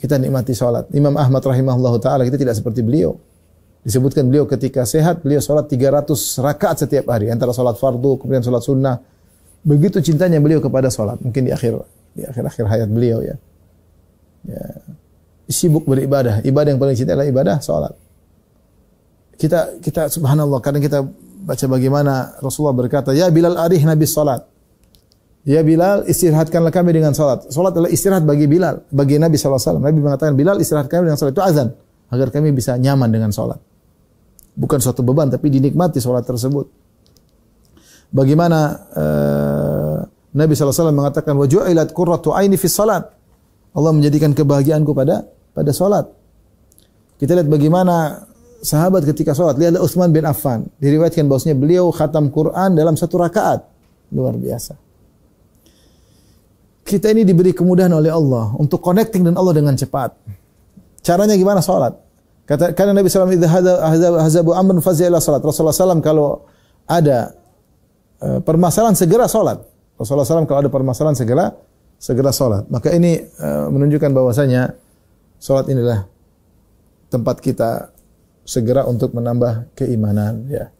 kita nikmati sholat. Imam Ahmad rahimahullah taala kita tidak seperti beliau. Disebutkan beliau ketika sehat beliau sholat 300 rakaat setiap hari antara sholat fardu kemudian sholat sunnah. Begitu cintanya beliau kepada sholat. Mungkin di akhir di akhir akhir hayat beliau ya. ya. Sibuk beribadah. Ibadah yang paling cinta adalah ibadah sholat. Kita kita subhanallah kadang kita baca bagaimana Rasulullah berkata, "Ya Bilal arih Nabi sholat." Ya Bilal, istirahatkanlah kami dengan salat. Salat adalah istirahat bagi Bilal, bagi Nabi SAW. Nabi mengatakan, Bilal istirahatkanlah kami dengan salat. Itu azan. Agar kami bisa nyaman dengan salat. Bukan suatu beban, tapi dinikmati salat tersebut. Bagaimana uh, Nabi SAW mengatakan, Waju'ilat kurratu aini fi salat. Allah menjadikan kebahagiaanku pada pada salat. Kita lihat bagaimana sahabat ketika salat. Lihatlah Utsman bin Affan. Diriwayatkan bahwasanya beliau khatam Quran dalam satu rakaat. Luar biasa kita ini diberi kemudahan oleh Allah untuk connecting dengan Allah dengan cepat. Caranya gimana salat? Kata karena Nabi SAW. hazabu amrun fazila salat. Rasulullah SAW. kalau ada e, permasalahan segera salat. Rasulullah SAW. kalau ada permasalahan segera segera salat. Maka ini e, menunjukkan bahwasanya salat inilah tempat kita segera untuk menambah keimanan ya.